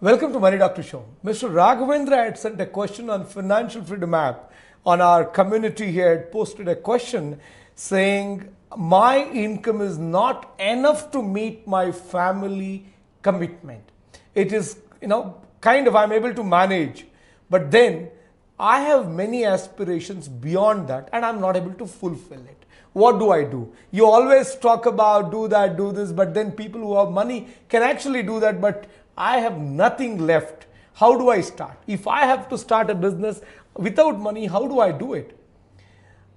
Welcome to Money Doctor Show. Mr. Raghavendra had sent a question on Financial Freedom app on our community here. Had posted a question saying, "My income is not enough to meet my family commitment. It is, you know, kind of I'm able to manage, but then I have many aspirations beyond that, and I'm not able to fulfill it." what do I do? You always talk about do that, do this, but then people who have money can actually do that, but I have nothing left. How do I start? If I have to start a business without money, how do I do it?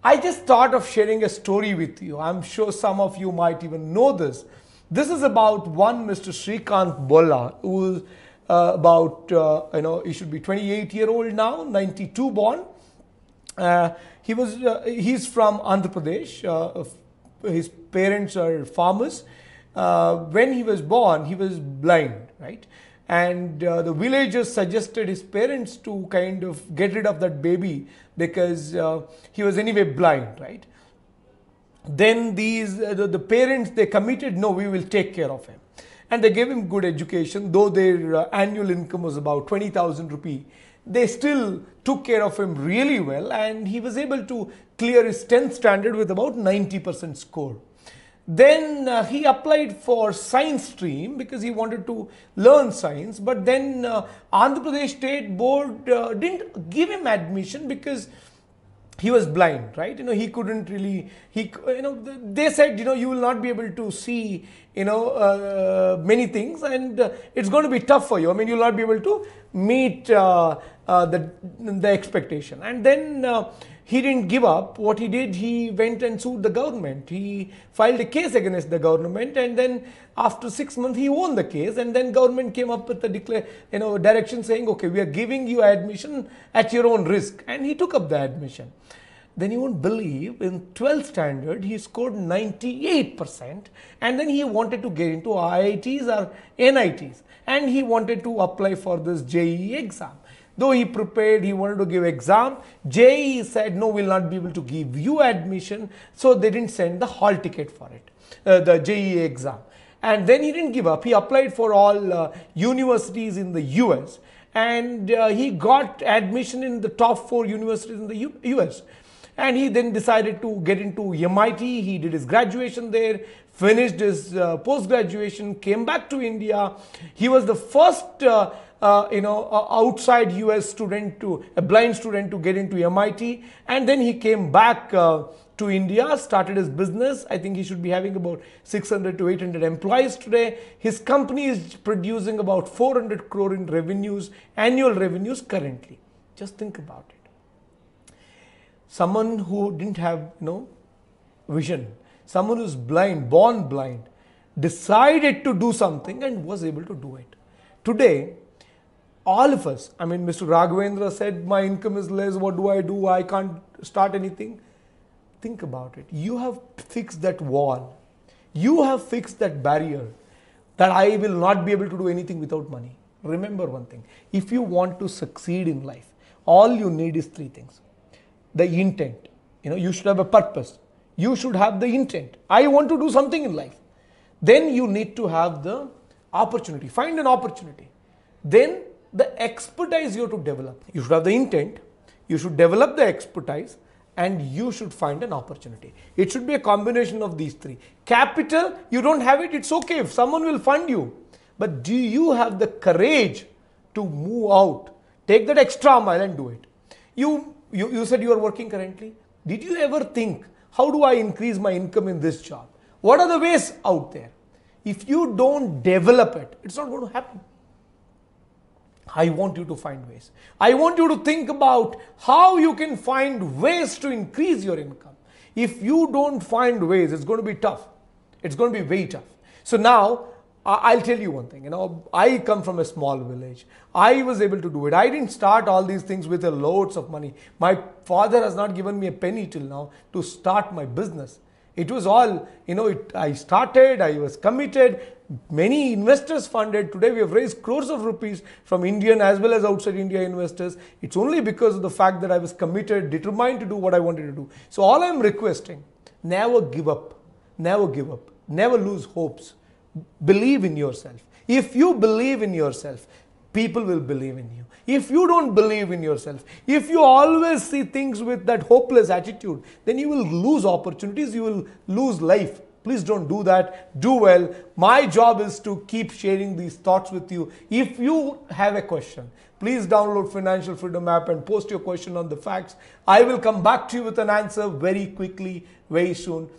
I just thought of sharing a story with you. I'm sure some of you might even know this. This is about one Mr. Srikant Bolla, who is uh, about, uh, you know, he should be 28 year old now, 92 born. Uh, he was, uh, he's from Andhra Pradesh. Uh, his parents are farmers uh, when he was born, he was blind, right? And uh, the villagers suggested his parents to kind of get rid of that baby because uh, he was anyway blind, right? Then these uh, the, the, parents they committed, no, we will take care of him, and they gave him good education. Though their uh, annual income was about twenty thousand rupee, they still took care of him really well, and he was able to clear his tenth standard with about ninety percent score then uh, he applied for science stream because he wanted to learn science. But then uh, Andhra Pradesh State Board uh, didn't give him admission because he was blind, right? You know, he couldn't really, he, you know, they said, you know, you will not be able to see, you know, uh, many things and uh, it's going to be tough for you. I mean, you'll not be able to meet uh, uh, the, the expectation. And then he didn't give up. What he did, he went and sued the government. He filed a case against the government, and then after six months, he won the case. And then government came up with a declare, you know, direction saying, okay, we are giving you admission at your own risk, and he took up the admission. Then you won't believe in 12th standard he scored 98% and then he wanted to get into IITs or NITs and he wanted to apply for this JE exam Though he prepared, he wanted to give exam. JE said, no, we'll not be able to give you admission. So they didn't send the hall ticket for it, uh, the JE exam. And then he didn't give up. He applied for all uh, universities in the US and uh, he got admission in the top four universities in the U US. And he then decided to get into MIT. He did his graduation there, finished his uh, post graduation, came back to India. He was the first. Uh, uh, you know, uh, outside US student to a blind student to get into MIT. And then he came back uh, to India, started his business. I think he should be having about 600 to 800 employees today. His company is producing about 400 crore in revenues, annual revenues currently. Just think about it someone who didn't have you know vision someone who's blind born blind decided to do something and was able to do it today all of us i mean mr raghavendra said my income is less what do i do i can't start anything think about it you have fixed that wall you have fixed that barrier that i will not be able to do anything without money remember one thing if you want to succeed in life all you need is three things the intent. You know, you should have a purpose. You should have the intent. I want to do something in life. Then you need to have the opportunity. Find an opportunity. Then the expertise you have to develop. You should have the intent. You should develop the expertise and you should find an opportunity. It should be a combination of these three. Capital, you don't have it, it's okay if someone will fund you. But do you have the courage to move out? Take that extra mile and do it. You you, you said you are working currently. Did you ever think, how do I increase my income in this job? What are the ways out there? If you don't develop it, it's not going to happen. I want you to find ways. I want you to think about how you can find ways to increase your income. If you don't find ways, it's going to be tough. It's going to be very tough. So now I'll tell you one thing, you know, I come from a small village. I was able to do it. I didn't start all these things with a loads of money. My father has not given me a penny till now to start my business. It was all, you know, it, I started, I was committed, many investors funded. Today we have raised crores of rupees from Indian as well as outside India investors. It's only because of the fact that I was committed, determined to do what I wanted to do. So all I'm requesting, never give up, never give up, never lose hopes believe in yourself. If you believe in yourself, people will believe in you. If you don't believe in yourself, if you always see things with that hopeless attitude, then you will lose opportunities, you will lose life. Please don't do that. Do well. My job is to keep sharing these thoughts with you. If you have a question, please download Financial Freedom app and post your question on the facts. I will come back to you with an answer very quickly, very soon.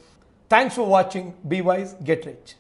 Thanks for watching. Be wise, get rich.